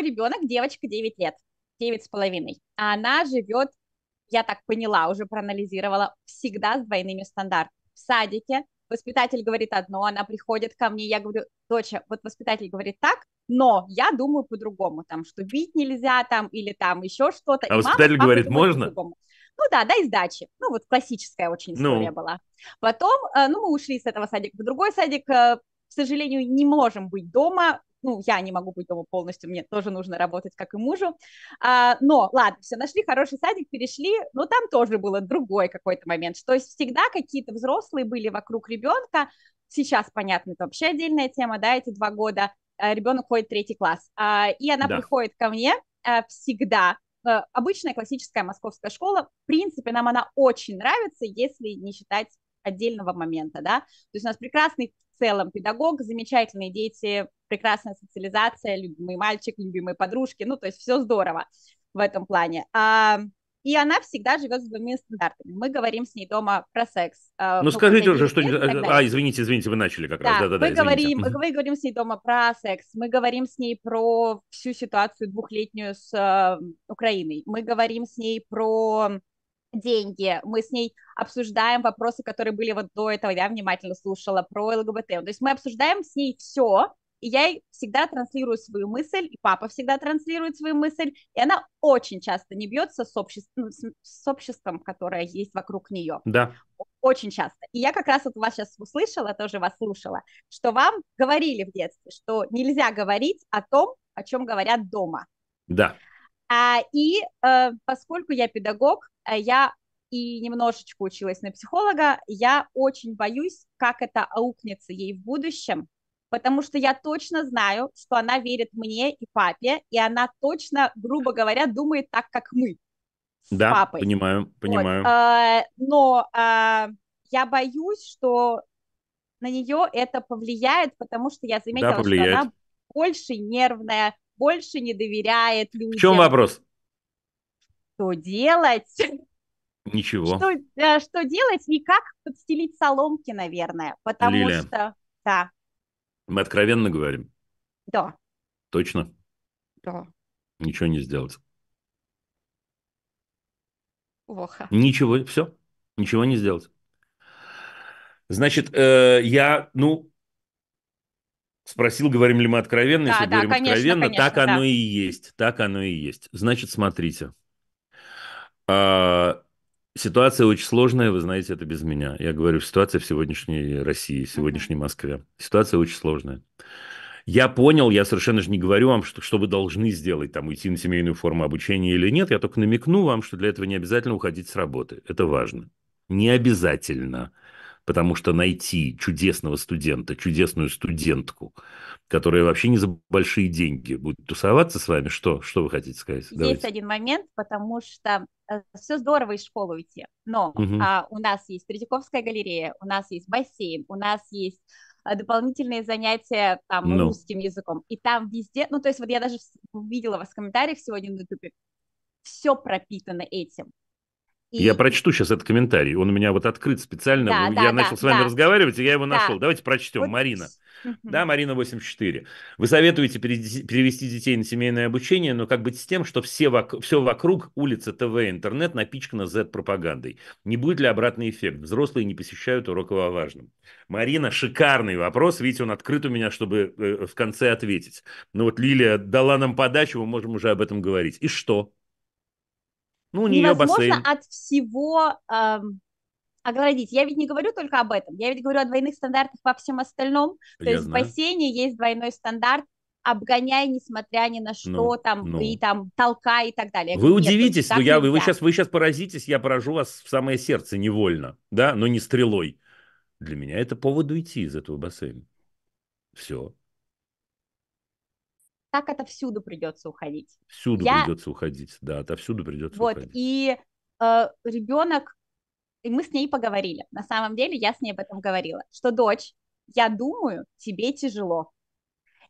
мой ребенок, девочка 9 лет, 9 с половиной. А она живет, я так поняла, уже проанализировала, всегда с двойными стандартами. В садике воспитатель говорит одно, она приходит ко мне, я говорю, доча, вот воспитатель говорит так, но я думаю по-другому, там, что бить нельзя, там, или там еще что-то. А и воспитатель мама, говорит, можно? Ну да, дай сдачи. Ну вот классическая очень ну. история ну. была. Потом, э, ну мы ушли с этого садика в другой садик, э, к сожалению, не можем быть дома, ну, я не могу быть дома полностью, мне тоже нужно работать, как и мужу. А, но, ладно, все, нашли хороший садик, перешли, но там тоже был другой какой-то момент, что есть всегда какие-то взрослые были вокруг ребенка, сейчас, понятно, это вообще отдельная тема, да, эти два года, а, ребенок ходит в третий класс, а, и она да. приходит ко мне а, всегда, обычная классическая московская школа, в принципе, нам она очень нравится, если не считать отдельного момента, да, то есть у нас прекрасный целом педагог, замечательные дети, прекрасная социализация, любимый мальчик, любимые подружки, ну, то есть все здорово в этом плане. А, и она всегда живет с двумя стандартами. Мы говорим с ней дома про секс. А, ну, ну, скажите уже что-нибудь. Э, а, извините, извините, вы начали как да, раз. Да, да, да, мы, говорим, мы говорим с ней дома про секс, мы говорим с ней про всю ситуацию двухлетнюю с э, Украиной, мы говорим с ней про деньги, мы с ней обсуждаем вопросы, которые были вот до этого, я внимательно слушала про ЛГБТ. То есть мы обсуждаем с ней все, и я ей всегда транслирую свою мысль, и папа всегда транслирует свою мысль, и она очень часто не бьется с обществом, ну, с обществом которое есть вокруг нее. Да. Очень часто. И я как раз вот вас сейчас услышала, тоже вас слушала, что вам говорили в детстве, что нельзя говорить о том, о чем говорят дома. Да. А, и э, поскольку я педагог, Э, я и немножечко училась на психолога, я очень боюсь, как это аукнется ей в будущем, потому что я точно знаю, что она верит мне и папе, и она точно, грубо говоря, думает так, как мы с да, папой. понимаю, понимаю. Вот. Э, а, но а, я боюсь, что на нее это повлияет, потому что я заметила, да, что она больше нервная, больше не доверяет людям. В чем вопрос? что делать? Ничего. Что, э, что делать и как подстелить соломки, наверное, потому Лиля, что... Да. Мы откровенно говорим? Да. Точно? Да. Ничего не сделать. Плохо. Ничего, все. Ничего не сделать. Значит, э, я, ну, спросил, говорим ли мы откровенно. Да, Если да, говорим конечно, откровенно, конечно, так да. оно и есть. Так оно и есть. Значит, смотрите. А, ситуация очень сложная, вы знаете это без меня. Я говорю, ситуация в сегодняшней России, в сегодняшней Москве. Ситуация очень сложная. Я понял, я совершенно же не говорю вам, что, что вы должны сделать, там, уйти на семейную форму обучения или нет. Я только намекну вам, что для этого не обязательно уходить с работы. Это важно. Не обязательно потому что найти чудесного студента, чудесную студентку, которая вообще не за большие деньги будет тусоваться с вами, что, что вы хотите сказать? Есть один момент, потому что э, все здорово из школы уйти, но угу. а, у нас есть Третьяковская галерея, у нас есть бассейн, у нас есть э, дополнительные занятия там ну. русским языком. И там везде, ну то есть вот я даже видела вас в комментариях сегодня на YouTube, все пропитано этим. И... Я прочту сейчас этот комментарий. Он у меня вот открыт специально. Да, я да, начал да, с вами да. разговаривать, и я его да. нашел. Давайте прочтем. Вот... Марина. Да, Марина 84. Вы советуете перевести детей на семейное обучение, но как быть с тем, что все, вок... все вокруг, улица, ТВ, интернет напичкано Z-пропагандой? Не будет ли обратный эффект? Взрослые не посещают уроков о важном. Марина, шикарный вопрос. Видите, он открыт у меня, чтобы э, в конце ответить. Ну вот Лилия дала нам подачу, мы можем уже об этом говорить. И что? Ну, у нее невозможно бассейн. от всего эм, оградить. Я ведь не говорю только об этом. Я ведь говорю о двойных стандартах во всем остальном. Я То есть знаю. в бассейне есть двойной стандарт, обгоняй, несмотря ни на ну, что, ну, там, ну. и там, толкай и так далее. Я вы говорю, удивитесь, но я, вы, вы, сейчас, вы сейчас поразитесь, я поражу вас в самое сердце невольно, да, но не стрелой. Для меня это повод уйти из этого бассейна. Все так отовсюду придется уходить. Всюду я... придется уходить, да, отовсюду придется вот, уходить. Вот, и э, ребенок, и мы с ней поговорили. На самом деле я с ней об этом говорила, что дочь, я думаю, тебе тяжело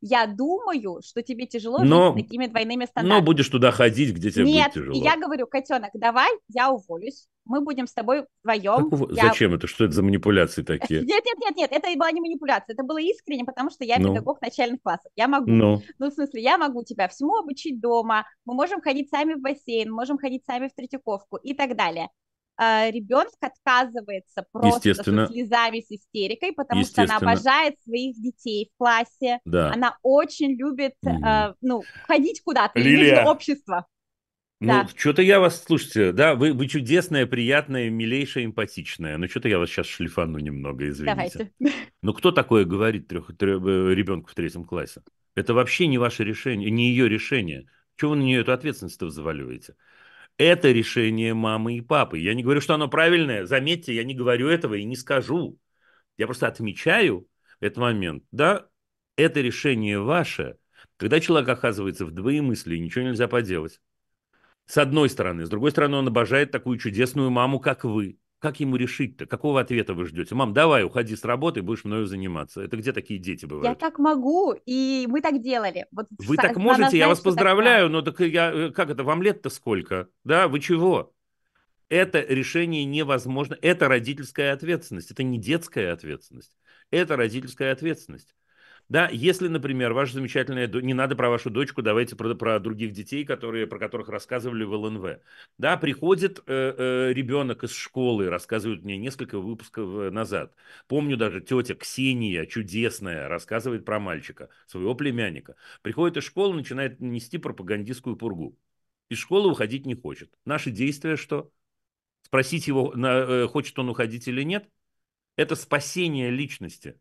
я думаю, что тебе тяжело но, жить с такими двойными стандартами. Но будешь туда ходить, где тебе Нет, будет тяжело. Нет, я говорю, котенок, давай, я уволюсь, мы будем с тобой вдвоем. Как, я... Зачем это? Что это за манипуляции такие? Нет, нет, нет, нет, это была не манипуляция, это было искренне, потому что я ну. педагог начальных классов. Я могу, ну. ну, в смысле, я могу тебя всему обучить дома, мы можем ходить сами в бассейн, можем ходить сами в Третьяковку и так далее. А, ребенок отказывается просто со слезами, с истерикой, потому что она обожает своих детей в классе, да. она очень любит, угу. э, ну, ходить куда-то, Лилия. общество. Ну, да. что-то я вас, слушайте, да, вы, вы чудесная, приятная, милейшая, эмпатичная. Но что-то я вас сейчас шлифану немного, извините. Давайте. Ну, кто такое говорит трех, трех, э, ребенку в третьем классе? Это вообще не ваше решение, не ее решение. Чего вы на нее эту ответственность-то взваливаете? Это решение мамы и папы. Я не говорю, что оно правильное. Заметьте, я не говорю этого и не скажу. Я просто отмечаю этот момент. Да, это решение ваше. Когда человек оказывается в двоемыслии, ничего нельзя поделать. С одной стороны. С другой стороны, он обожает такую чудесную маму, как вы как ему решить-то? Какого ответа вы ждете? Мам, давай, уходи с работы, будешь мною заниматься. Это где такие дети бывают? Я так могу, и мы так делали. Вот вы так можете, я вас поздравляю, так но так я, э, как это, вам лет-то сколько? Да, вы чего? Это решение невозможно. Это родительская ответственность. Это не детская ответственность. Это родительская ответственность. Да, если, например, ваша замечательная... Не надо про вашу дочку, давайте про, про других детей, которые, про которых рассказывали в ЛНВ. Да, приходит э, э, ребенок из школы, рассказывают мне несколько выпусков э, назад. Помню даже тетя Ксения, чудесная, рассказывает про мальчика, своего племянника. Приходит из школы, начинает нести пропагандистскую пургу. Из школы уходить не хочет. Наши действия что? Спросить его, на, э, хочет он уходить или нет? Это спасение личности.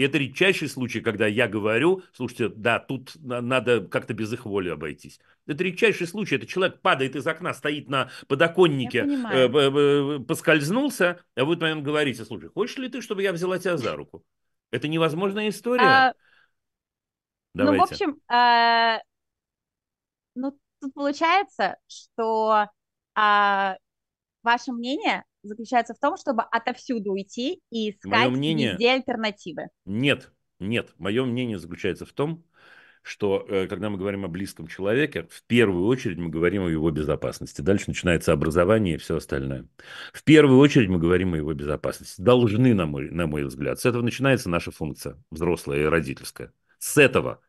И это редчайший случай, когда я говорю, слушайте, да, тут надо как-то без их воли обойтись. Это редчайший случай. Это человек падает из окна, стоит на подоконнике, э, поскользнулся, а вы момент говорите, слушай, хочешь ли ты, чтобы я взяла тебя за руку? Это невозможная история. А, ну, в общем, э, ну, тут получается, что а, ваше мнение заключается в том, чтобы отовсюду уйти и искать мнение... везде альтернативы. Нет, нет. Мое мнение заключается в том, что э, когда мы говорим о близком человеке, в первую очередь мы говорим о его безопасности. Дальше начинается образование и все остальное. В первую очередь мы говорим о его безопасности. Должны, на мой, на мой взгляд. С этого начинается наша функция взрослая и родительская. С этого.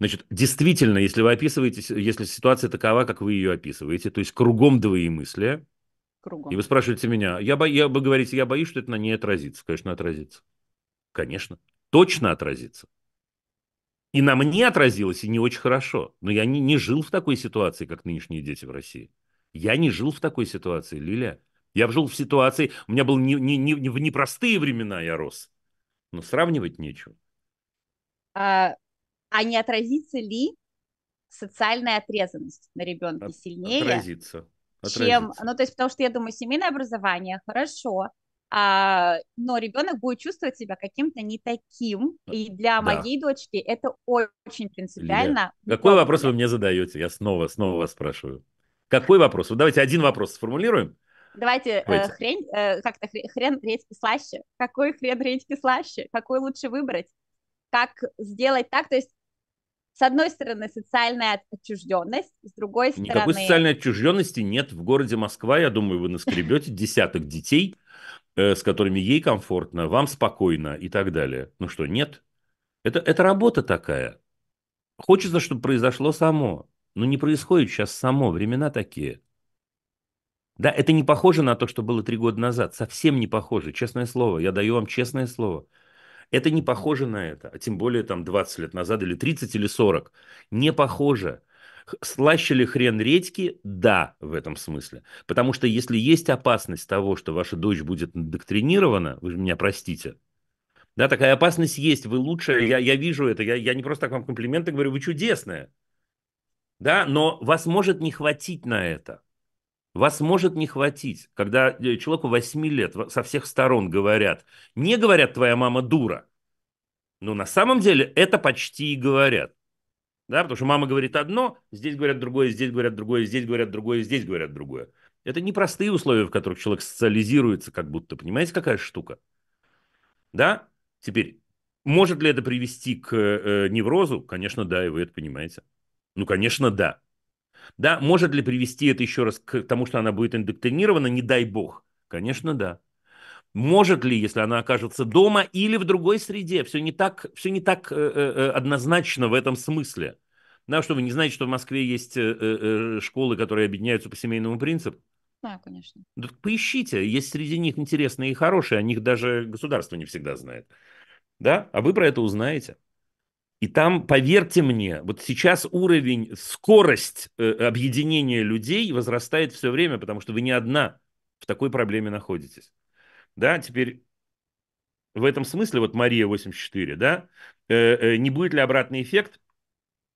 Значит, действительно, если вы описываете, если ситуация такова, как вы ее описываете, то есть кругом двоемыслие, кругом. И вы спрашиваете меня, я, бы я, бы говорить, я боюсь, что это на ней отразится. Конечно, отразится. Конечно. Точно отразится. И на мне отразилось, и не очень хорошо. Но я не, не жил в такой ситуации, как нынешние дети в России. Я не жил в такой ситуации, Лиля. Я жил в ситуации, у меня был не, не, не, в непростые времена я рос. Но сравнивать нечего. А, а не отразится ли социальная отрезанность на ребенке сильнее? Отразится чем... Ну, то есть, потому что я думаю, семейное образование хорошо, а, но ребенок будет чувствовать себя каким-то не таким. А, И для да. моей дочки это очень принципиально. Лия. Какой вопрос вы мне задаете? Я снова, снова вас спрашиваю. Какой вопрос? Вот давайте один вопрос сформулируем. Давайте, э, давайте. Э, хрень, э, как-то хрен, хрен редьки слаще. Какой хрен редьки слаще? Какой лучше выбрать? Как сделать так? То есть с одной стороны, социальная отчужденность, с другой стороны... Никакой социальной отчужденности нет в городе Москва. Я думаю, вы наскребете десяток детей, э, с которыми ей комфортно, вам спокойно и так далее. Ну что, нет? Это, это работа такая. Хочется, чтобы произошло само. Но не происходит сейчас само. Времена такие. Да, это не похоже на то, что было три года назад. Совсем не похоже. Честное слово. Я даю вам честное слово. Это не похоже на это, а тем более там 20 лет назад или 30 или 40. Не похоже. Слаще ли хрен редьки? Да, в этом смысле. Потому что если есть опасность того, что ваша дочь будет доктринирована, вы меня простите, да, такая опасность есть, вы лучшая, я, я вижу это, я, я не просто так вам комплименты говорю, вы чудесная. Да, но вас может не хватить на это вас может не хватить, когда э, человеку 8 лет со всех сторон говорят, не говорят, твоя мама дура. Но на самом деле это почти и говорят. Да, потому что мама говорит одно, здесь говорят другое, здесь говорят другое, здесь говорят другое, здесь говорят другое. Это непростые условия, в которых человек социализируется, как будто. Понимаете, какая штука? Да? Теперь, может ли это привести к э, э неврозу? Конечно, да, и вы это понимаете. Ну, конечно, да. Да, может ли привести это еще раз к тому, что она будет индоктринирована, не дай бог? Конечно, да. Может ли, если она окажется дома или в другой среде? Все не так, все не так э, э, э, однозначно в этом смысле. Да, что вы не знаете, что в Москве есть э, э, э школы, которые объединяются по семейному принципу? Да, конечно. Да, поищите, есть среди них интересные и хорошие, о них даже государство не всегда знает. Да, а вы про это узнаете. И там, поверьте мне, вот сейчас уровень, скорость э, объединения людей возрастает все время, потому что вы не одна в такой проблеме находитесь. Да, теперь в этом смысле, вот Мария 84, да, э, э, не будет ли обратный эффект?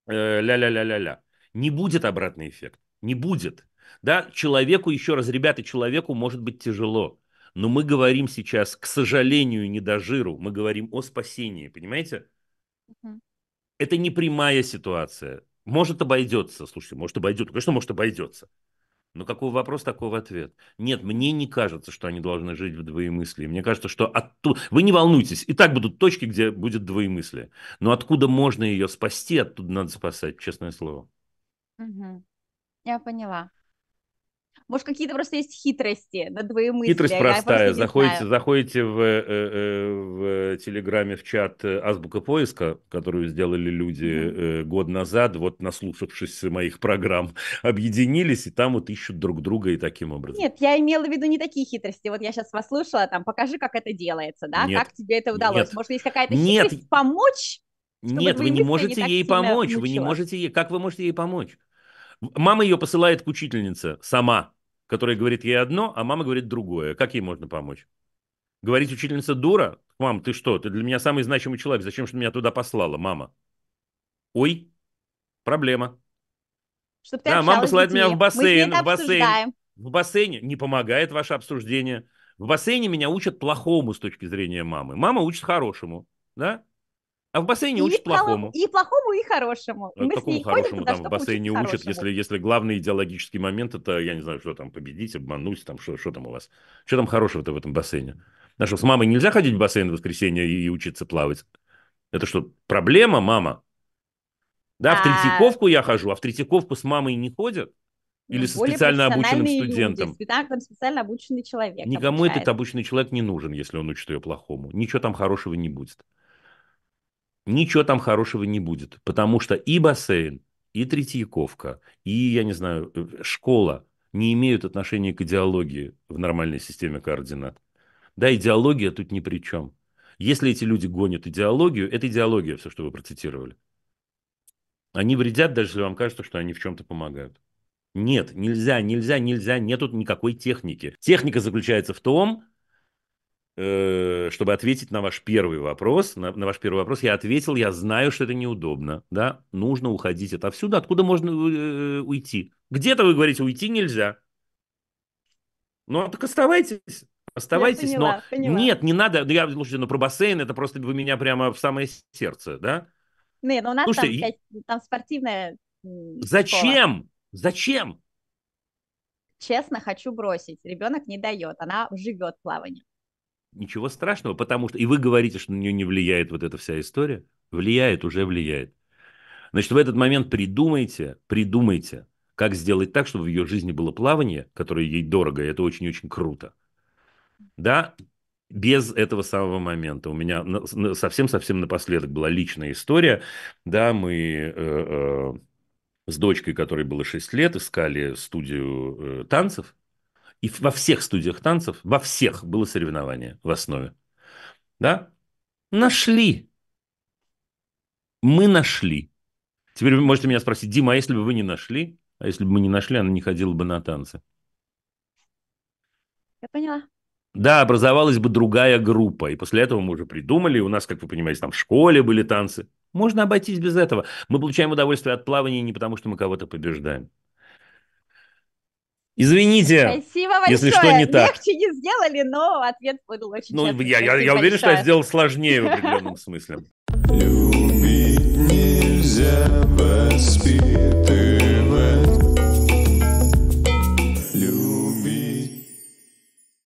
Э, ля-ля-ля-ля-ля. Не будет обратный эффект. Не будет. Да, человеку, еще раз, ребята, человеку может быть тяжело. Но мы говорим сейчас, к сожалению, не до жиру, мы говорим о спасении, понимаете? Угу это не прямая ситуация. Может, обойдется. Слушайте, может, обойдется. Конечно, может, обойдется. Но какой вопрос, такой в ответ. Нет, мне не кажется, что они должны жить в двоемыслии. Мне кажется, что оттуда... Вы не волнуйтесь, и так будут точки, где будет двоемыслие. Но откуда можно ее спасти, оттуда надо спасать, честное слово. Угу. Я поняла. Может, какие-то просто есть хитрости на двоемыслие. Хитрость простая. заходите, заходите в, э, э, э, в Телеграме, в чат «Азбука поиска», которую сделали люди э, год назад, вот наслушавшись моих программ, объединились, и там вот ищут друг друга и таким образом. Нет, я имела в виду не такие хитрости. Вот я сейчас вас слушала, там, покажи, как это делается, да? Нет. Как тебе это удалось? Нет. Может, есть какая-то хитрость помочь? Чтобы Нет, вы не можете не ей помочь. Мучила. Вы не можете ей. Как вы можете ей помочь? Мама ее посылает к учительнице сама которая говорит ей одно, а мама говорит другое. Как ей можно помочь? Говорить учительница дура? Мам, ты что? Ты для меня самый значимый человек. Зачем ты меня туда послала, мама? Ой, проблема. Чтобы ты да, мама посылает меня в бассейн. в бассейн. В бассейне не помогает ваше обсуждение. В бассейне меня учат плохому с точки зрения мамы. Мама учит хорошему. Да? А в бассейне и учат плохому. И плохому, и хорошему. А Мы какому хорошему ходим, там в бассейне учат, если, если главный идеологический момент, это, я не знаю, что там, победить, обмануть, там, что, что там у вас? Что там хорошего-то в этом бассейне? А что, с мамой нельзя ходить в бассейн в воскресенье и, и учиться плавать? Это что, проблема, мама? Да, в а Третьяковку я хожу, а в Третьяковку с мамой не ходят? Ну, Или со специально обученным студентом. Люди, там специально обученный человек. Никому получается. этот обученный человек не нужен, если он учит ее плохому. Ничего там хорошего не будет ничего там хорошего не будет, потому что и бассейн, и Третьяковка, и, я не знаю, э, школа не имеют отношения к идеологии в нормальной системе координат. Да, идеология тут ни при чем. Если эти люди гонят идеологию, это идеология, все, что вы процитировали. Они вредят, даже если вам кажется, что они в чем-то помогают. Нет, нельзя, нельзя, нельзя, нет тут никакой техники. Техника заключается в том, Э, чтобы ответить на ваш первый вопрос, на, на ваш первый вопрос, я ответил, я знаю, что это неудобно, да, нужно уходить отовсюду, откуда можно э, уйти. Где-то вы говорите, уйти нельзя. Ну, так оставайтесь. Оставайтесь, я поняла, но поняла. нет, не надо. Я слушайте, ну про бассейн это просто вы меня прямо в самое сердце, да? Не, ну у нас слушайте, там, я... там спортивная. Зачем? Школа. Зачем? Честно, хочу бросить. Ребенок не дает, она живет плаванием ничего страшного, потому что... И вы говорите, что на нее не влияет вот эта вся история. Влияет, уже влияет. Значит, в этот момент придумайте, придумайте, как сделать так, чтобы в ее жизни было плавание, которое ей дорого, и это очень-очень круто. Да, без этого самого момента. У меня совсем-совсем напоследок была личная история. Да, мы э, э, с дочкой, которой было 6 лет, искали студию э, танцев – и во всех студиях танцев, во всех было соревнование в основе. Да? Нашли. Мы нашли. Теперь вы можете меня спросить, Дима, а если бы вы не нашли? А если бы мы не нашли, она не ходила бы на танцы. Я поняла. Да, образовалась бы другая группа. И после этого мы уже придумали. У нас, как вы понимаете, там в школе были танцы. Можно обойтись без этого. Мы получаем удовольствие от плавания не потому, что мы кого-то побеждаем. Извините, Спасибо большое. если что не так. Легче не сделали, но ответ был очень Ну, честный. я, я, я уверен, что я сделал сложнее в определенном смысле. Любить нельзя воспитывать.